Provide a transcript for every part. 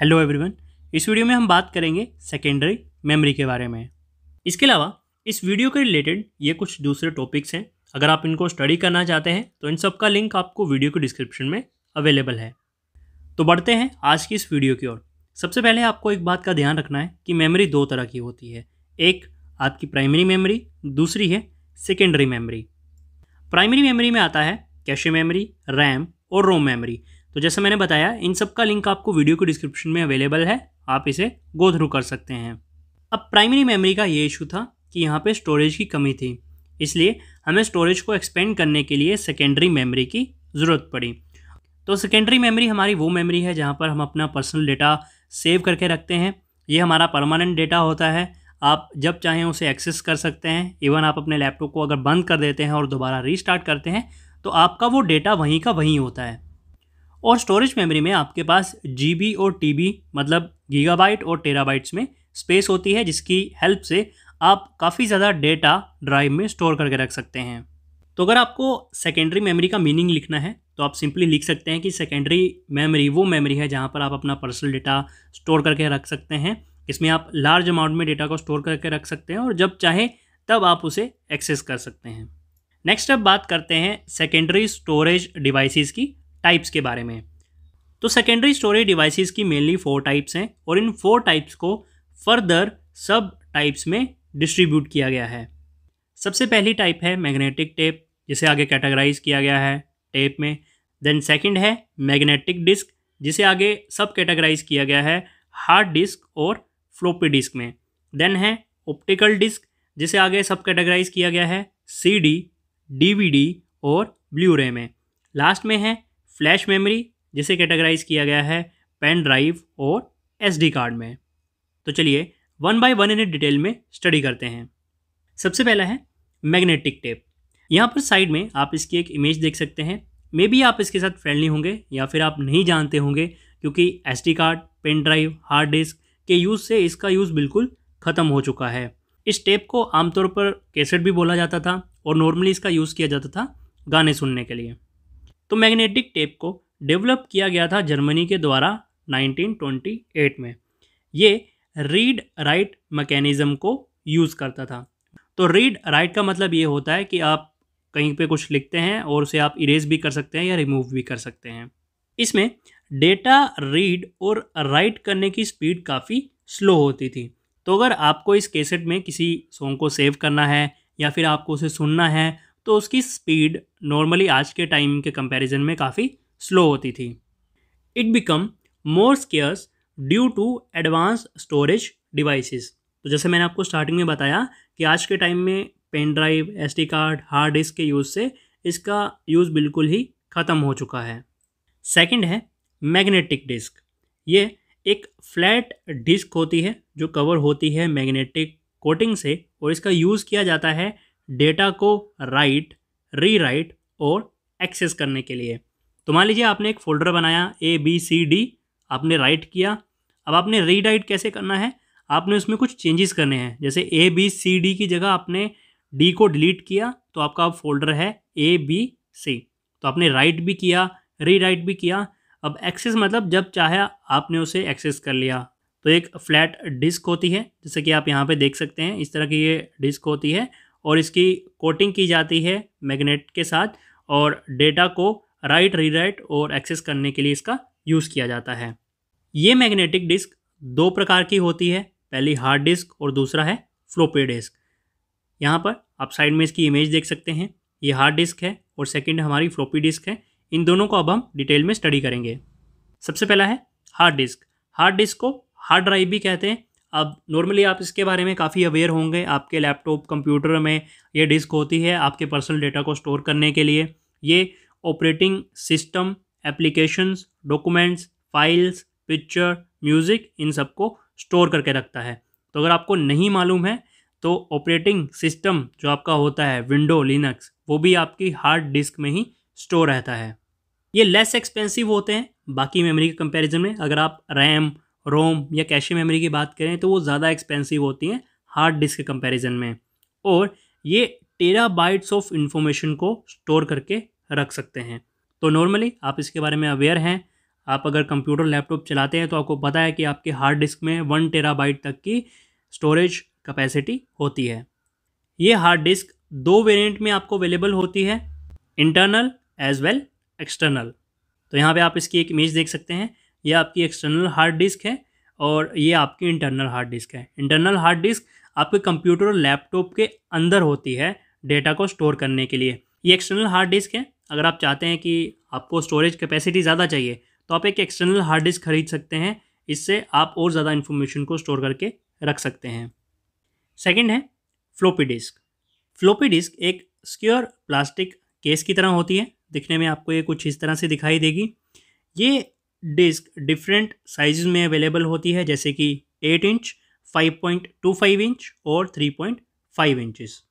hello everyone इस video में हम बात करेंगे सेकेंडरी मेमोरी के बारे में इसके अलावा इस वीडियो के रिलेटेड ये कुछ दूसरे टॉपिक्स हैं अगर आप इनको स्टडी करना चाहते हैं तो इन सब का लिंक आपको वीडियो के डिस्क्रिप्शन में अवेलेबल है तो बढ़ते हैं आज की इस वीडियो की ओर सबसे पहले आपको एक बात का ध्यान रखना है कि मेमोरी दो तरह की होती है एक आपकी प्राइमरी मेमोरी दूसरी है सेकेंडरी मेमोरी प्राइमरी मेमोरी में आता है कैशे मेमोरी रैम और रोम मेमोरी तो जैसे मैंने बताया इन सब का लिंक आपको वीडियो के डिस्क्रिप्शन में अवेलेबल है आप इसे गो थ्रू कर सकते हैं अब प्राइमरी मेमोरी का ये इशू था कि यहाँ पे स्टोरेज की कमी थी इसलिए हमें स्टोरेज को एक्सपेंड करने के लिए सेकेंडरी मेमोरी की ज़रूरत पड़ी तो सेकेंडरी मेमोरी हमारी वो मेमोरी है जहाँ पर हम अपना पर्सनल डेटा सेव करके रखते हैं ये हमारा परमानेंट डेटा होता है आप जब चाहें उसे एक्सेस कर सकते हैं इवन आप अपने लैपटॉप को अगर बंद कर देते हैं और दोबारा रीस्टार्ट करते हैं तो आपका वो डेटा वहीं का वहीं होता है और स्टोरेज मेमोरी में आपके पास जी और टी मतलब गीगाबाइट और टेराबाइट्स में स्पेस होती है जिसकी हेल्प से आप काफ़ी ज़्यादा डेटा ड्राइव में स्टोर करके रख सकते हैं तो अगर आपको सेकेंडरी मेमोरी का मीनिंग लिखना है तो आप सिंपली लिख सकते हैं कि सेकेंडरी मेमोरी वो मेमोरी है जहाँ पर आप अपना पर्सनल डेटा स्टोर करके रख सकते हैं इसमें आप लार्ज अमाउंट में डेटा को स्टोर करके रख सकते हैं और जब चाहे तब आप उसे एक्सेस कर सकते हैं नेक्स्ट अब बात करते हैं सेकेंडरी स्टोरेज डिवाइसेस की टाइप्स के बारे में तो सेकेंडरी स्टोरेज डिवाइसेस की मेनली फोर टाइप्स हैं और इन फोर टाइप्स को फर्दर सब टाइप्स में डिस्ट्रीब्यूट किया गया है सबसे पहली टाइप है मैग्नेटिक टेप जिसे आगे कैटेगराइज किया गया है टेप में देन सेकेंड है मैग्नेटिक डिस्क जिसे आगे सब कैटेगराइज किया गया है हार्ड डिस्क और फ्लोपी डिस्क में देन है ऑप्टिकल डिस्क जिसे आगे सब कैटेगराइज किया गया है सीडी, डीवीडी और ब्लू रे में लास्ट में है फ्लैश मेमोरी जिसे कैटेगराइज किया गया है पेन ड्राइव और एस कार्ड में तो चलिए वन बाय वन इन्हें डिटेल में स्टडी करते हैं सबसे पहला है मैग्नेटिक टेप यहाँ पर साइड में आप इसकी एक इमेज देख सकते हैं मे बी आप इसके साथ फ्रेंडली होंगे या फिर आप नहीं जानते होंगे क्योंकि S card pen drive hard disk के यूज़ से इसका यूज़ बिल्कुल ख़त्म हो चुका है इस टेप को आमतौर पर कैसेट भी बोला जाता था और नॉर्मली इसका यूज़ किया जाता था गाने सुनने के लिए तो मैग्नेटिक टेप को डेवलप किया गया था जर्मनी के द्वारा 1928 में ये रीड राइट मैकेनिज़्म को यूज़ करता था तो रीड राइट का मतलब ये होता है कि आप कहीं पे कुछ लिखते हैं और उसे आप इरेज भी कर सकते हैं या रिमूव भी कर सकते हैं इसमें डेटा रीड और राइट करने की स्पीड काफ़ी स्लो होती थी तो अगर आपको इस कैसेट में किसी सॉन्ग को सेव करना है या फिर आपको उसे सुनना है तो उसकी स्पीड नॉर्मली आज के टाइम के कंपैरिजन में काफ़ी स्लो होती थी it become more scarce due to advance storage devices तो जैसे मैंने आपको स्टार्टिंग में बताया कि आज के टाइम में pen drive S card hard disk के यूज़ से इसका यूज़ बिल्कुल ही ख़त्म हो चुका है सेकेंड है मैग्नेटिक डिस्क ये एक फ्लैट डिस्क होती है जो कवर होती है मैग्नेटिक कोटिंग से और इसका यूज़ किया जाता है डेटा को राइट रीराइट और एक्सेस करने के लिए तो मान लीजिए आपने एक फोल्डर बनाया ए बी सी डी आपने राइट किया अब आपने रीराइट कैसे करना है आपने उसमें कुछ चेंजेस करने हैं जैसे ए बी सी डी की जगह आपने डी को डिलीट किया तो आपका फोल्डर है ए बी सी तो आपने राइट भी किया रीराइट भी किया अब एक्सेस मतलब जब चाहे आपने उसे एक्सेस कर लिया तो एक फ्लैट डिस्क होती है जैसे कि आप यहाँ पे देख सकते हैं इस तरह की ये डिस्क होती है और इसकी कोटिंग की जाती है मैग्नेट के साथ और डेटा को राइट रीराइट और एक्सेस करने के लिए इसका यूज़ किया जाता है ये मैग्नेटिक डिस्क दो प्रकार की होती है पहली हार्ड डिस्क और दूसरा है फ्लोपी डिस्क यहाँ पर आप साइड में इसकी इमेज देख सकते हैं ये हार्ड डिस्क है और सेकंड हमारी फ्लोपी डिस्क है इन दोनों को अब हम डिटेल में स्टडी करेंगे सबसे पहला है हार्ड डिस्क हार्ड डिस्क को हार्ड ड्राइव भी कहते हैं अब नॉर्मली आप इसके बारे में काफ़ी अवेयर होंगे आपके लैपटॉप कंप्यूटर में ये डिस्क होती है आपके पर्सनल डेटा को स्टोर करने के लिए ये operating system applications documents files picture music इन सबको स्टोर करके रखता है तो अगर आपको नहीं मालूम है तो ऑपरेटिंग सिस्टम जो आपका होता है विंडो लिनक्स वो भी आपकी हार्ड डिस्क में ही स्टोर रहता है ये लेस एक्सपेंसिव होते हैं बाकी मेमोरी के कंपैरिजन में अगर आप रैम रोम या कैशे मेमोरी की बात करें तो वो ज़्यादा एक्सपेंसिव होती हैं हार्ड डिस्क के कंपैरिजन में और ये टेरा बाइट्स ऑफ इन्फॉर्मेशन को स्टोर करके रख सकते हैं तो नॉर्मली आप इसके बारे में अवेयर हैं आप अगर कंप्यूटर लैपटॉप चलाते हैं तो आपको पता है कि आपके हार्ड डिस्क में वन टेरा बाइट तक की स्टोरेज कैपेसिटी होती है ये हार्ड डिस्क दो वेरिएंट में आपको अवेलेबल होती है इंटरनल एज वेल एक्सटर्नल तो यहाँ पे आप इसकी एक इमेज देख सकते हैं ये आपकी एक्सटर्नल हार्ड डिस्क है और ये आपकी इंटरनल हार्ड डिस्क है इंटरनल हार्ड डिस्क आपके कंप्यूटर और लैपटॉप के अंदर होती है डेटा को स्टोर करने के लिए ये एक्सटर्नल हार्ड डिस्क है अगर आप चाहते हैं कि आपको स्टोरेज कैपेसिटी ज़्यादा चाहिए तो आप एक एक्सटर्नल हार्ड डिस्क खरीद सकते हैं इससे आप और ज़्यादा इन्फॉर्मेशन को स्टोर करके रख सकते हैं सेकेंड है फ्लोपी डिस्क फ्लोपी डिस्क एक स्क्योर प्लास्टिक केस की तरह होती है दिखने में आपको ये कुछ इस तरह से दिखाई देगी ये डिस्क डिफरेंट साइज में अवेलेबल होती है जैसे कि एट इंच 5.25 इंच और 3.5 इंचेस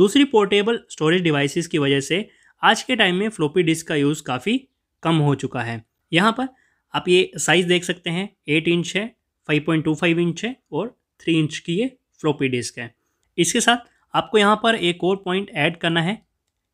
दूसरी पोर्टेबल स्टोरेज डिवाइसेस की वजह से आज के टाइम में फ्लोपी डिस्क का यूज़ काफ़ी कम हो चुका है यहाँ पर आप ये साइज़ देख सकते हैं 8 इंच है 5.25 इंच है और 3 इंच की ये फ्लोपी डिस्क है इसके साथ आपको यहाँ पर एक और पॉइंट ऐड करना है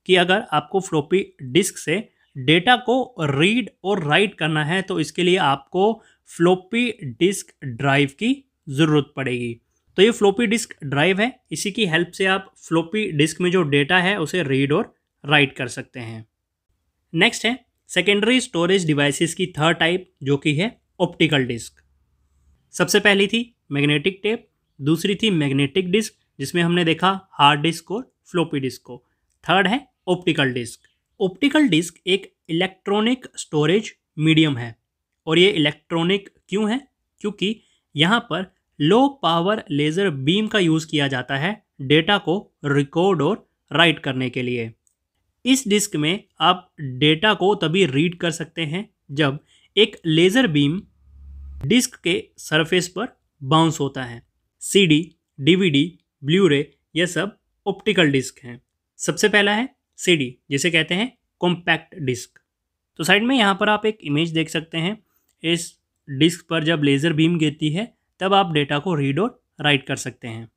कि अगर आपको फ्लोपी डिस्क से डेटा को रीड और राइट करना है तो इसके लिए आपको फ्लोपी डिस्क ड्राइव की ज़रूरत पड़ेगी तो ये फ्लोपी डिस्क ड्राइव है इसी की हेल्प से आप फ्लोपी डिस्क में जो डेटा है उसे रीड और राइट कर सकते हैं नेक्स्ट है सेकेंडरी स्टोरेज डिवाइसेस की थर्ड टाइप जो कि है ऑप्टिकल डिस्क सबसे पहली थी मैग्नेटिक टेप दूसरी थी मैग्नेटिक डिस्क जिसमें हमने देखा हार्ड डिस्क और फ्लोपी डिस्क को थर्ड है ऑप्टिकल डिस्क ऑप्टिकल डिस्क एक इलेक्ट्रॉनिक स्टोरेज मीडियम है और ये इलेक्ट्रॉनिक क्यों है क्योंकि यहाँ पर लो पावर लेज़र बीम का यूज़ किया जाता है डेटा को रिकॉर्ड और राइट करने के लिए इस डिस्क में आप डेटा को तभी रीड कर सकते हैं जब एक लेज़र बीम डिस्क के सरफेस पर बाउंस होता है सीडी, डीवीडी, ब्लूरे ये सब ऑप्टिकल डिस्क हैं सबसे पहला है सी जिसे कहते हैं कॉम्पैक्ट डिस्क तो साइड में यहाँ पर आप एक इमेज देख सकते हैं इस डिस्क पर जब लेज़र बीम गिरती है तब आप डेटा को रीड और राइट कर सकते हैं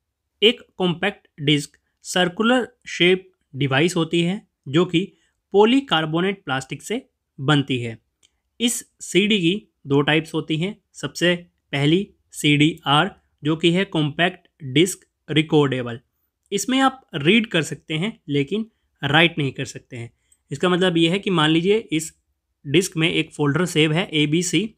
एक compact disk circular shape device होती है जो कि कार्बोनेट प्लास्टिक से बनती है इस सीडी की दो टाइप्स होती हैं सबसे पहली सी डी आर जो कि है कॉम्पैक्ट डिस्क रिकॉर्डेबल इसमें आप रीड कर सकते हैं लेकिन राइट नहीं कर सकते हैं इसका मतलब ये है कि मान लीजिए इस डिस्क में एक फोल्डर सेव है ए बी सी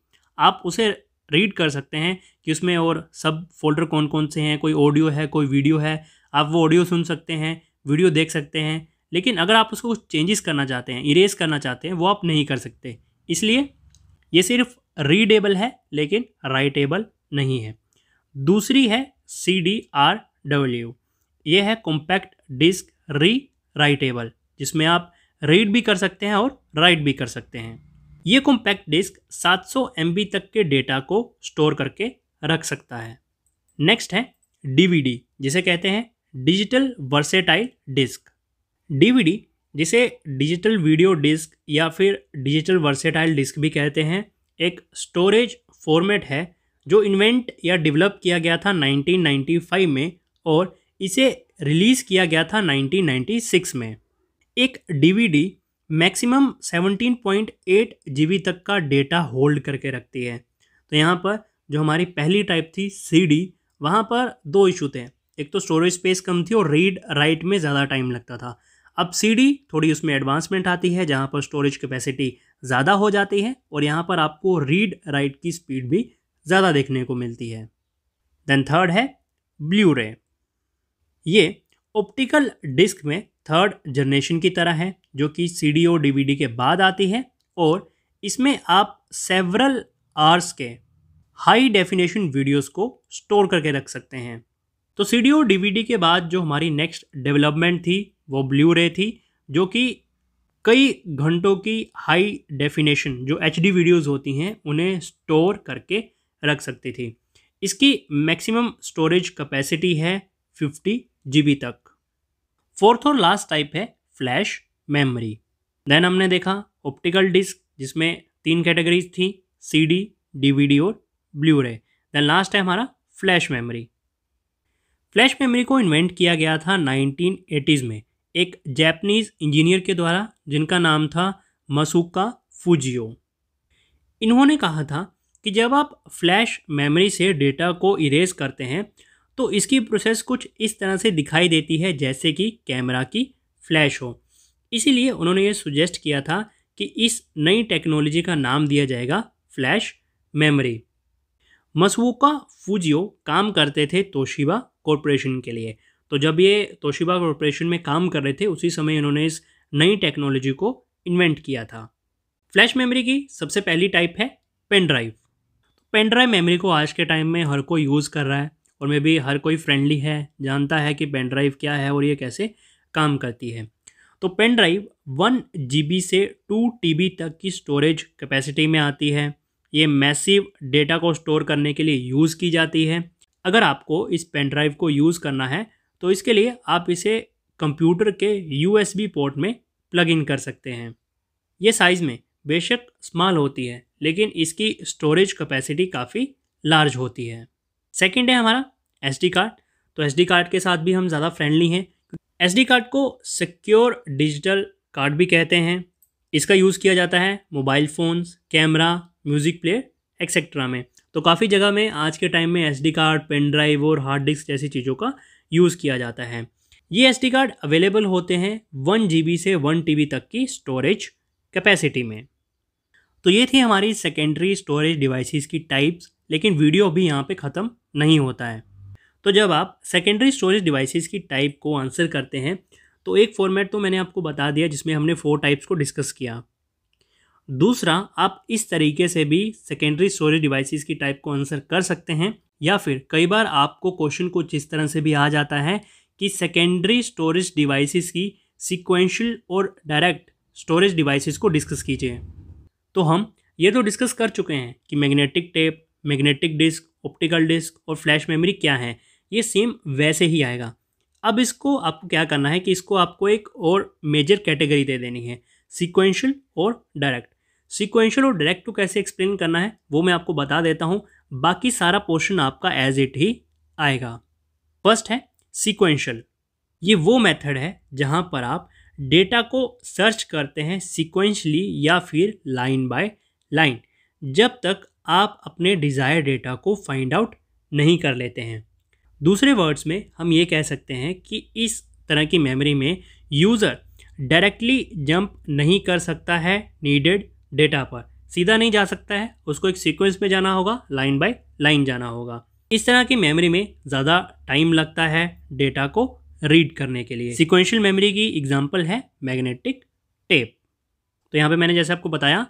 आप उसे रीड कर सकते हैं कि उसमें और सब फोल्डर कौन कौन से हैं कोई ऑडियो है कोई वीडियो है आप वो ऑडियो सुन सकते हैं वीडियो देख सकते हैं लेकिन अगर आप उसको कुछ चेंजेस करना चाहते हैं इरेज करना चाहते हैं वो आप नहीं कर सकते इसलिए ये सिर्फ रीडेबल है लेकिन राइटेबल नहीं है दूसरी है सी डी आर डब्ल्यू ये है कॉम्पैक्ट डिस्क री राइटेबल जिसमें आप रीड भी कर सकते हैं और राइट भी कर सकते हैं ये कॉम्पैक्ट डिस्क 700 एम तक के डेटा को स्टोर करके रख सकता है नेक्स्ट है डीवीडी जिसे कहते हैं डिजिटल वर्सेटाइल डिस्क डीवीडी जिसे डिजिटल वीडियो डिस्क या फिर डिजिटल वर्सेटाइल डिस्क भी कहते हैं एक स्टोरेज फॉर्मेट है जो इन्वेंट या डेवलप किया गया था 1995 में और इसे रिलीज़ किया गया था 1996 में एक डीवीडी मैक्सिमम 17.8 जीबी तक का डेटा होल्ड करके रखती है तो यहाँ पर जो हमारी पहली टाइप थी सीडी वहाँ पर दो इशू थे एक तो स्टोरेज स्पेस कम थी और रीड राइट में ज़्यादा टाइम लगता था अब सीडी थोड़ी उसमें एडवांसमेंट आती है जहाँ पर स्टोरेज कैपेसिटी ज़्यादा हो जाती है और यहाँ पर आपको रीड राइट की स्पीड भी ज़्यादा देखने को मिलती है देन थर्ड है ब्लू रे ये ऑप्टिकल डिस्क में थर्ड जनरेशन की तरह है जो कि सी डी और डी के बाद आती है और इसमें आप सेवरल आर्स के हाई डेफिनेशन वीडियोस को स्टोर करके रख सकते हैं तो सी डी और डी के बाद जो हमारी नेक्स्ट डेवलपमेंट थी वो ब्लू रे थी जो कि कई घंटों की हाई डेफिनेशन जो एच डी वीडियोज़ होती हैं उन्हें स्टोर करके रख सकती थी इसकी मैक्सिमम स्टोरेज कैपेसिटी है फिफ्टी जी तक फोर्थ और लास्ट टाइप है फ्लैश मेमोरी देन हमने देखा ऑप्टिकल डिस्क जिसमें तीन कैटेगरीज थी सी डी डीवीडी और ब्लू रे देन लास्ट है हमारा फ्लैश मेमोरी फ्लैश मेमोरी को इन्वेंट किया गया था एटीज में एक जैपनीज इंजीनियर के द्वारा जिनका नाम था मसूका फूजियो इन्होंने कहा था कि जब आप फ्लैश मेमोरी से डेटा को इरेज करते हैं तो इसकी प्रोसेस कुछ इस तरह से दिखाई देती है जैसे कि कैमरा की फ्लैश हो इसीलिए उन्होंने ये सुजेस्ट किया था कि इस नई टेक्नोलॉजी का नाम दिया जाएगा फ्लैश मेमोरी मसवूका फूजियो काम करते थे तोशिबा कॉरपोरेशन के लिए तो जब ये तोशिबा कॉरपोरेशन में काम कर रहे थे उसी समय इन्होंने इस नई टेक्नोलॉजी को इन्वेंट किया था फ्लैश मेमोरी की सबसे पहली टाइप है pen drive pen drive memory को आज के टाइम में हर कोई यूज़ कर रहा है और मे भी हर कोई फ्रेंडली है जानता है कि पेन ड्राइव क्या है और ये कैसे काम करती है तो पेन ड्राइव वन जी से टू टी तक की स्टोरेज कैपेसिटी में आती है ये मैसिव डेटा को स्टोर करने के लिए यूज़ की जाती है अगर आपको इस पेन ड्राइव को यूज़ करना है तो इसके लिए आप इसे कंप्यूटर के यू पोर्ट में प्लग इन कर सकते हैं ये साइज़ में बेशक स्मॉल होती है लेकिन इसकी स्टोरेज कैपेसिटी काफ़ी लार्ज होती है सेकेंड है हमारा एस कार्ड तो एस कार्ड के साथ भी हम ज़्यादा फ्रेंडली हैं एस कार्ड को सिक्योर डिजिटल कार्ड भी कहते हैं इसका यूज़ किया जाता है mobile phones camera music player etcetera में तो काफ़ी जगह में आज के टाइम में एस कार्ड पेन ड्राइव और हार्ड डिस्क जैसी चीज़ों का यूज़ किया जाता है ये एस कार्ड अवेलेबल होते हैं वन जी से वन टी तक की स्टोरेज कैपेसिटी में तो ये थी हमारी सेकेंडरी स्टोरेज डिवाइसेस की टाइप्स लेकिन वीडियो भी यहाँ पे ख़त्म नहीं होता है तो जब आप सेकेंडरी स्टोरेज डिवाइसेस की टाइप को आंसर करते हैं तो एक फॉर्मेट तो मैंने आपको बता दिया जिसमें हमने फोर टाइप्स को डिस्कस किया दूसरा आप इस तरीके से भी सेकेंडरी स्टोरेज डिवाइसेस की टाइप को आंसर कर सकते हैं या फिर कई बार आपको क्वेश्चन कुछ इस तरह से भी आ जाता है कि सेकेंडरी स्टोरेज डिवाइसिस की सिक्वेंशल और डायरेक्ट स्टोरेज डिवाइसिस को डिस्कस कीजिए तो हम ये तो डिस्कस कर चुके हैं कि magnetic tape magnetic disk optical disk और फ्लैश मेमोरी क्या है ये सेम वैसे ही आएगा अब इसको आपको क्या करना है कि इसको आपको एक और मेजर कैटेगरी दे देनी है सिक्वेंशल और डायरेक्ट सिक्वेंशल और डायरेक्ट को कैसे एक्सप्लेन करना है वो मैं आपको बता देता हूँ बाकी सारा पोर्शन आपका एज इट ही आएगा फर्स्ट है सिक्वेंशल ये वो मेथड है जहाँ पर आप डेटा को सर्च करते हैं सिक्वेंशली या फिर लाइन बाय लाइन जब तक आप अपने डिज़ायर डेटा को फाइंड आउट नहीं कर लेते हैं दूसरे वर्ड्स में हम ये कह सकते हैं कि इस तरह की मेमोरी में यूज़र डायरेक्टली जंप नहीं कर सकता है नीडेड डेटा पर सीधा नहीं जा सकता है उसको एक सीक्वेंस में जाना होगा लाइन बाय लाइन जाना होगा इस तरह की मेमोरी में ज़्यादा टाइम लगता है डेटा को रीड करने के लिए सिक्वेंशियल मेमोरी की एग्जाम्पल है मैग्नेटिक टेप तो यहाँ पे मैंने जैसे आपको बताया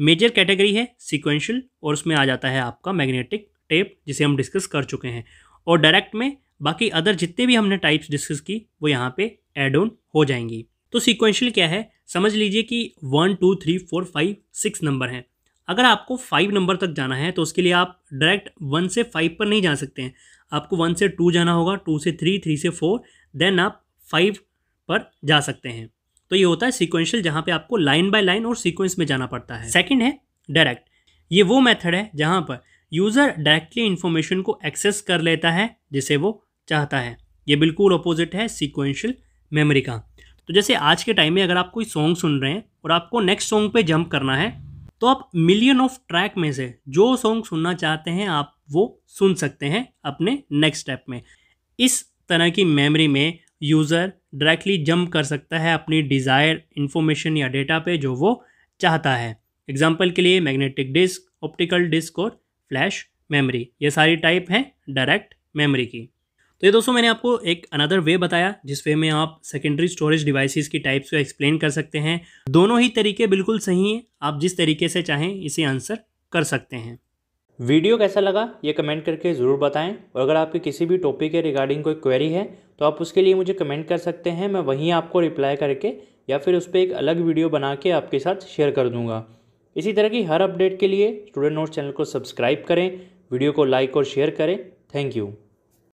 मेजर कैटेगरी है सीक्वेंशियल और उसमें आ जाता है आपका मैग्नेटिक टेप जिसे हम डिस्कस कर चुके हैं और डायरेक्ट में बाकी अदर जितने भी हमने टाइप्स डिस्कस की वो यहाँ पे एड ऑन हो जाएंगी तो सिक्वेंशियल क्या है समझ लीजिए कि one two three four five six number हैं अगर आपको फाइव नंबर तक जाना है तो उसके लिए आप डायरेक्ट वन से फाइव पर नहीं जा सकते हैं आपको वन से टू जाना होगा टू से थ्री थ्री से फोर देन आप फाइव पर जा सकते हैं तो ये होता है सिक्वेंशियल जहाँ पे आपको लाइन बाय लाइन और सीक्वेंस में जाना पड़ता है सेकेंड है डायरेक्ट ये वो मेथड है जहाँ पर यूज़र डायरेक्टली इन्फॉर्मेशन को एक्सेस कर लेता है जिसे वो चाहता है ये बिल्कुल अपोजिट है सिक्वेंशियल मेमोरी का तो जैसे आज के टाइम में अगर आप कोई सॉन्ग सुन रहे हैं और आपको नेक्स्ट सॉन्ग पे जंप करना है तो आप मिलियन ऑफ ट्रैक में से जो सॉन्ग सुनना चाहते हैं आप वो सुन सकते हैं अपने नेक्स्ट स्टेप में इस तरह की मेमोरी में यूज़र डायरेक्टली जंप कर सकता है अपनी डिज़ायर इन्फॉर्मेशन या डेटा पे जो वो चाहता है एग्जाम्पल के लिए मैग्नेटिक डिस्क ऑप्टिकल डिस्क और फ्लैश मेमोरी ये सारी टाइप हैं डायरेक्ट मेमोरी की तो ये दोस्तों मैंने आपको एक अनदर वे बताया जिस वे में आप सेकेंडरी स्टोरेज डिवाइसेस की टाइप्स को एक्सप्लेन कर सकते हैं दोनों ही तरीके बिल्कुल सही हैं आप जिस तरीके से चाहें इसे आंसर कर सकते हैं वीडियो कैसा लगा ये कमेंट करके ज़रूर बताएं और अगर आपकी किसी भी टॉपिक के रिगार्डिंग कोई क्वेरी है तो आप उसके लिए मुझे कमेंट कर सकते हैं मैं वहीं आपको रिप्लाई करके या फिर उस पर एक अलग वीडियो बना के आपके साथ शेयर कर दूंगा इसी तरह की हर अपडेट के लिए स्टूडेंट नोट्स चैनल को सब्सक्राइब करें वीडियो को लाइक और शेयर करें थैंक यू